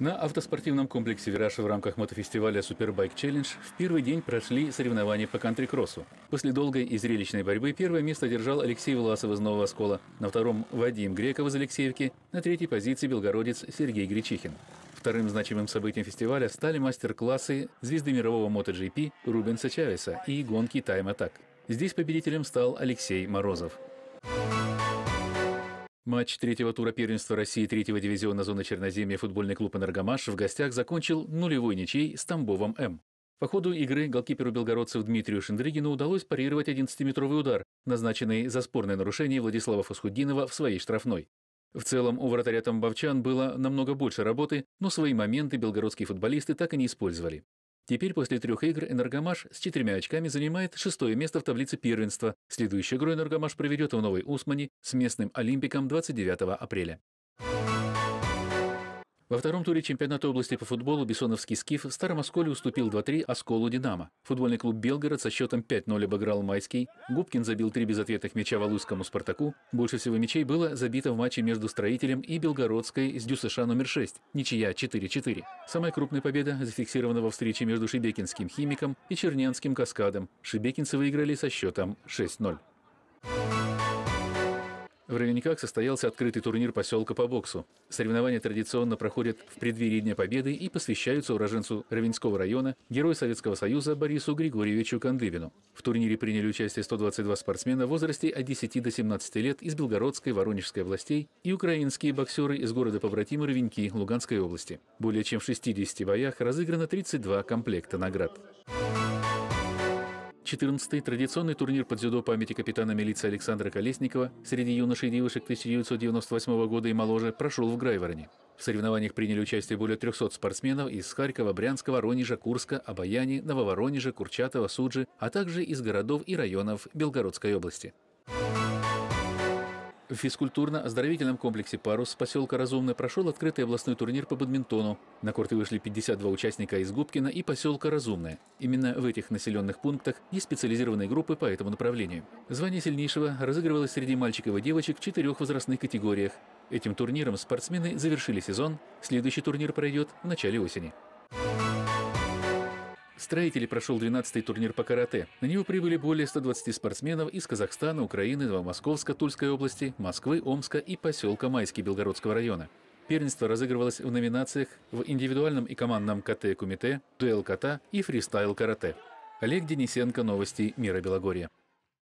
На автоспортивном комплексе «Вираж» в рамках мотофестиваля «Супербайк Челлендж» в первый день прошли соревнования по кантри-кроссу. После долгой и зрелищной борьбы первое место держал Алексей Власов из Нового Оскола, на втором – Вадим Греков из Алексеевки, на третьей позиции – белгородец Сергей Гречихин. Вторым значимым событием фестиваля стали мастер-классы звезды мирового MotoGP Рубенса Чавеса и гонки «Тайм-атак». Здесь победителем стал Алексей Морозов. Матч третьего тура первенства России третьего дивизиона зоны Черноземья футбольный клуб «Энергомаш» в гостях закончил нулевой ничей с Тамбовом М. По ходу игры голкиперу белгородцев Дмитрию Шендригину удалось парировать 11-метровый удар, назначенный за спорное нарушение Владислава Фасхудинова в своей штрафной. В целом у вратаря тамбовчан было намного больше работы, но свои моменты белгородские футболисты так и не использовали. Теперь после трех игр «Энергомаш» с четырьмя очками занимает шестое место в таблице первенства. Следующую игру «Энергомаш» проведет в Новой Усмани с местным «Олимпиком» 29 апреля. Во втором туре чемпионата области по футболу бессоновский «Скиф» в Старом Осколе уступил 2-3 «Осколу Динамо». Футбольный клуб «Белгород» со счетом 5-0 обыграл «Майский». Губкин забил три безответных мяча валуйскому «Спартаку». Больше всего мячей было забито в матче между «Строителем» и «Белгородской» с «Дюсыша» номер 6. Ничья 4-4. Самая крупная победа зафиксирована во встрече между шибекинским «Химиком» и чернянским «Каскадом». Шибекинцы выиграли со счетом 6-0. В Равенниках состоялся открытый турнир поселка по боксу. Соревнования традиционно проходят в преддверии Дня Победы и посвящаются уроженцу Равенского района, герою Советского Союза Борису Григорьевичу Кандыбину. В турнире приняли участие 122 спортсмена в возрасте от 10 до 17 лет из Белгородской, Воронежской областей и украинские боксеры из города побратимы Равеньки Луганской области. Более чем в 60 боях разыграно 32 комплекта наград. 14-й традиционный турнир под дзюдо памяти капитана милиции Александра Колесникова среди юношей и девушек 1998 года и моложе прошел в Грайвороне. В соревнованиях приняли участие более 300 спортсменов из Харькова, Брянского, Воронежа, Курска, Обаяни, Нововоронежа, Курчатова, Суджи, а также из городов и районов Белгородской области. В физкультурно-оздоровительном комплексе «Парус» поселка Разумный прошел открытый областной турнир по бадминтону. На корты вышли 52 участника из Губкина и поселка Разумное. Именно в этих населенных пунктах есть специализированные группы по этому направлению. Звание сильнейшего разыгрывалось среди мальчиков и девочек в четырех возрастных категориях. Этим турниром спортсмены завершили сезон. Следующий турнир пройдет в начале осени. Строители прошел 12-й турнир по карате. На него прибыли более 120 спортсменов из Казахстана, Украины, Новомосковска, Тульской области, Москвы, Омска и поселка Майский Белгородского района. Первенство разыгрывалось в номинациях в индивидуальном и командном кате-кумите, дуэл ката и фристайл-карате. Олег Денисенко, новости Мира Белогорья.